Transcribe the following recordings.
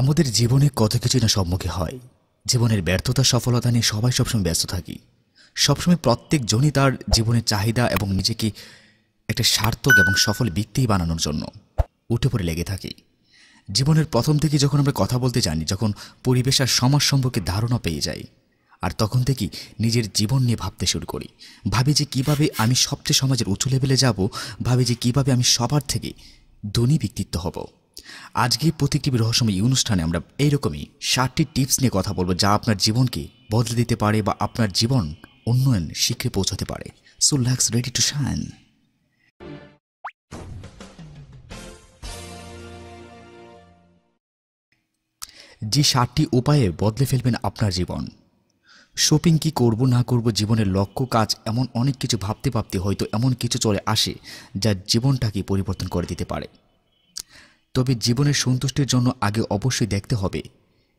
আমাদের জীবনে কত কিছুই না সম্মুখে হয় জীবনের ব্যর্থতা সফলতা নিয়ে সবাই সবসময় ব্যস্ত থাকি সবসময় প্রত্যেকজনই তার জীবনের চাহিদা এবং নিজেকে একটা সার্থক এবং সফল ব্যক্তি বানানোর জন্য উঠে পড়ে লেগে থাকি জীবনের প্রথম থেকে যখন আমরা কথা বলতে জানি যখন পরিবেশ আর সমাজ সম্পর্কে ধারণা পেয়ে যাই আর তখন থেকেই নিজের জীবন নিয়ে ভাবতে শুরু করি ভাবি যে কিভাবে আমি সবচেয়ে সমাজের উঁচু লেভেলে যাব ভাবি যে কিভাবে আমি সবার থেকে ধনী ব্যক্তিত্ব হব আজকে প্রতিটি রহস্যময় অনুষ্ঠানে আমরা এইরকমই ষাটটি টিপস নিয়ে কথা বলবো যা আপনার জীবনকে বদলে দিতে পারে বা আপনার জীবন উন্নয়ন শিখে পৌঁছাতে পারে so Lux ready to shine যে ষাটটি উপায়ে বদলে ফেলবেন আপনার জীবন শপিং কি করব না করব জীবনের লক্ষ্য কাজ এমন অনেক কিছু ভাবতে ভাবতে হয়তো এমন কিছু চলে আসে যা জীবনটাকে পরিবর্তন করে দিতে পারে তবে জীবনের সন্তুষ্টির জন্য আগে অবশ্যই দেখতে হবে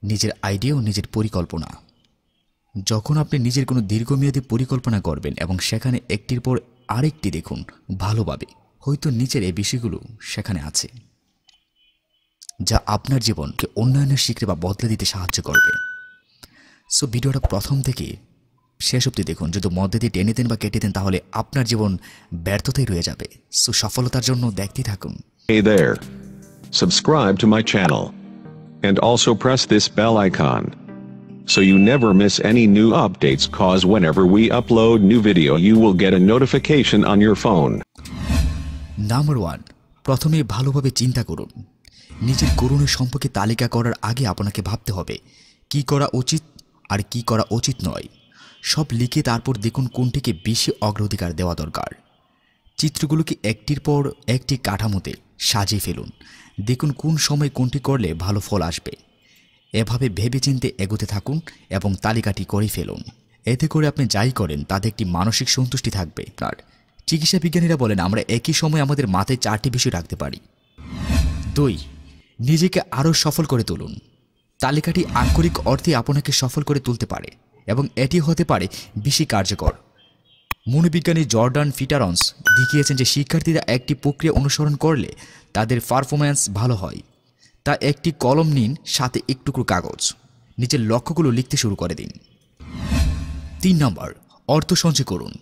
নিজের আইডিয়া ও নিজের পরিকল্পনা যখন আপনি নিজের কোনো দীর্ঘমেয়াদী পরিকল্পনা করবেন এবং সেখানে একটির পর আরেকটি দেখুন ভালোভাবে হয়তো নিচের এই বিষয়গুলো সেখানে আছে যা আপনার জীবনকে উন্নয়নের শিখরে বা বদলে দিতে সাহায্য করবে সো ভিডিওটা প্রথম থেকে শেষ অবধি দেখুন যদি মধ্যে দিয়ে টেনে দেন বা কেটে দেন তাহলে আপনার জীবন ব্যর্থতাই রয়ে যাবে সো সফলতার জন্য দেখতে থাকুন subscribe to my channel, and also press this bell icon so you never miss any new updates cause whenever we upload new video you will get a notification on your phone number one প্রথমে ভালোভাবে চিন্তা করুন নিজের করুণের সম্পর্কে তালিকা করার আগে আপনাকে ভাবতে হবে কি করা উচিত আর কি করা উচিত নয় সব লিখে তারপর দেখুন কোনটিকে বেশি অগ্রাধিকার দেওয়া দরকার চিত্রগুলোকে একটির পর একটি কাঠামোতে সাজিয়ে ফেলুন দেখুন কোন সময় কোনটি করলে ভালো ফল আসবে এভাবে ভেবেচিন্তে এগোতে থাকুন এবং তালিকাটি করে ফেলুন এতে করে আপনি যাই করেন তাতে একটি মানসিক সন্তুষ্টি থাকবে আর চিকিৎসা বিজ্ঞানীরা বলেন আমরা একই সময় আমাদের মাথায় চারটি বিষয় রাখতে পারি দুই নিজেকে আরও সফল করে তুলুন তালিকাটি আক্ষরিক অর্থে আপনাকে সফল করে তুলতে পারে এবং এটি হতে পারে বেশি কার্যকর মনোবিজ্ঞানী জর্ডান ফিটারন্স দেখিয়েছেন যে শিক্ষার্থীরা একটি প্রক্রিয়া অনুসরণ করলে তাদের পারফরম্যান্স ভালো হয় তা একটি কলম নিন সাথে একটুকরো কাগজ নিজের লক্ষ্যগুলো লিখতে শুরু করে দিন তিন নম্বর অর্থ সঞ্চয় করুন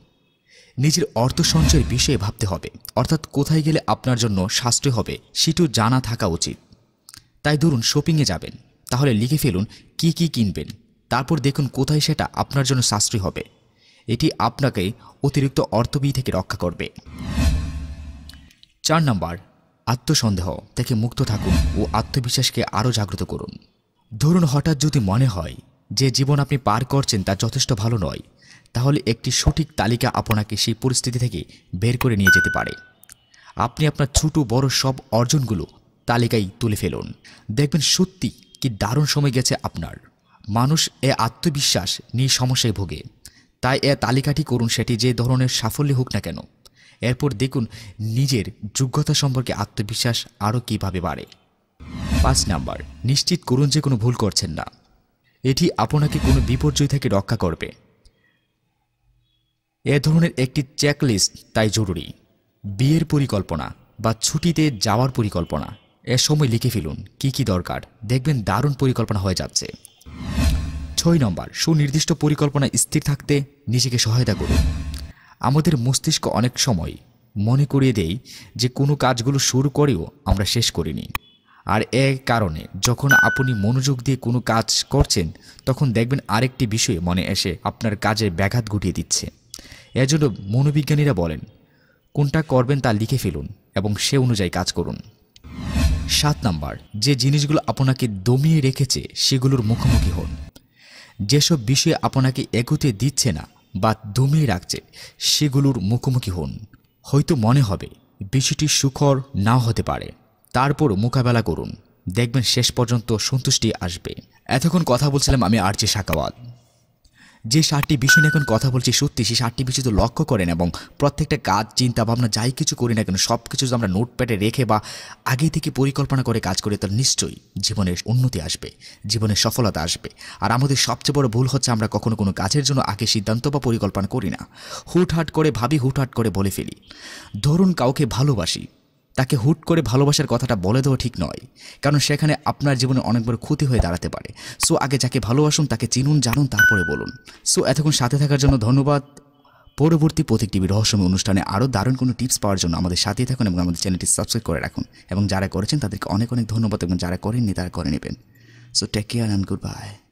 নিজের অর্থ সঞ্চয়ের বিষয়ে ভাবতে হবে অর্থাৎ কোথায় গেলে আপনার জন্য সাশ্রয় হবে সেটিও জানা থাকা উচিত তাই ধরুন শপিংয়ে যাবেন তাহলে লিখে ফেলুন কি কি কিনবেন তারপর দেখুন কোথায় সেটা আপনার জন্য সাশ্রয় হবে এটি আপনাকে অতিরিক্ত অর্থবি থেকে রক্ষা করবে চার নাম্বার আত্মসন্দেহ থেকে মুক্ত থাকুন ও আত্মবিশ্বাসকে আরও জাগ্রত করুন ধরুন হঠাৎ যদি মনে হয় যে জীবন আপনি পার করছেন তা যথেষ্ট ভালো নয় তাহলে একটি সঠিক তালিকা আপনাকে সেই পরিস্থিতি থেকে বের করে নিয়ে যেতে পারে আপনি আপনার ছোটো বড় সব অর্জনগুলো তালিকায় তুলে ফেলুন দেখবেন সত্যি কি দারুণ সময় গেছে আপনার মানুষ এ আত্মবিশ্বাস নিয়ে সমস্যায় ভোগে তাই এ তালিকাটি করুন সেটি যে ধরনের সাফল্য হোক না কেন এরপর দেখুন নিজের যোগ্যতা সম্পর্কে আত্মবিশ্বাস আরও কীভাবে বাড়ে পাঁচ নাম্বার নিশ্চিত করুন যে কোনো ভুল করছেন না এটি আপনাকে কোনো বিপর্যয় থেকে রক্ষা করবে এ ধরনের একটি চেকলিস্ট তাই জরুরি বিয়ের পরিকল্পনা বা ছুটিতে যাওয়ার পরিকল্পনা এ সময় লিখে ফেলুন কি কি দরকার দেখবেন দারুণ পরিকল্পনা হয়ে যাচ্ছে ছয় নম্বর সুনির্দিষ্ট পরিকল্পনা স্থির থাকতে নিজেকে সহায়তা করুন আমাদের মস্তিষ্ক অনেক সময় মনে করিয়ে দেয় যে কোনো কাজগুলো শুরু করেও আমরা শেষ করিনি আর এ কারণে যখন আপনি মনোযোগ দিয়ে কোনো কাজ করছেন তখন দেখবেন আরেকটি বিষয়ে মনে এসে আপনার কাজের ব্যাঘাত ঘটিয়ে দিচ্ছে এর জন্য মনোবিজ্ঞানীরা বলেন কোনটা করবেন তা লিখে ফেলুন এবং সে অনুযায়ী কাজ করুন সাত নাম্বার যে জিনিসগুলো আপনাকে দমিয়ে রেখেছে সেগুলোর মুখোমুখি হন যেসব বিষয়ে আপনাকে এগোতে দিচ্ছে না বা দমিয়ে রাখছে সেগুলোর মুখোমুখি হন হয়তো মনে হবে বিষয়টি সুখর নাও হতে পারে তারপর মোকাবেলা করুন দেখবেন শেষ পর্যন্ত সন্তুষ্টি আসবে এতক্ষণ কথা বলছিলাম আমি আর্চি সাকাওয়াত যে ষাটটি বিষয় নিয়ে এখন কথা বলছি সত্যি সেই ষাটটি বিষয় তো লক্ষ্য করেন এবং প্রত্যেকটা কাজ চিন্তা ভাবনা যাই কিছু করি না কেন সব কিছু আমরা নোটপ্যাডে রেখে বা আগে থেকে পরিকল্পনা করে কাজ করি তাহলে নিশ্চয়ই জীবনের উন্নতি আসবে জীবনের সফলতা আসবে আর আমাদের সবচেয়ে বড় ভুল হচ্ছে আমরা কখনো কোনো কাজের জন্য আগে সিদ্ধান্ত বা পরিকল্পনা করি না হুটহাট করে ভাবি হুটহাট করে বলে ফেলি ধরুন কাউকে ভালোবাসি তাকে হুট করে ভালোবাসার কথাটা বলে দেওয়া ঠিক নয় কারণ সেখানে আপনার জীবনে অনেক বড় ক্ষতি হয়ে দাঁড়াতে পারে সো আগে যাকে ভালোবাসুন তাকে চিনুন জানুন তারপরে বলুন সো এতক্ষণ সাথে থাকার জন্য ধন্যবাদ পরবর্তী প্রতীক টিভি রহস্যময় অনুষ্ঠানে আরও দারুণ কোনো টিপস পাওয়ার জন্য আমাদের সাথে থাকুন এবং আমাদের চ্যানেলটি সাবস্ক্রাইব করে রাখুন এবং যারা করেছেন তাদেরকে অনেক অনেক ধন্যবাদ এবং যারা করেননি তারা করে নেবেন so take care and good by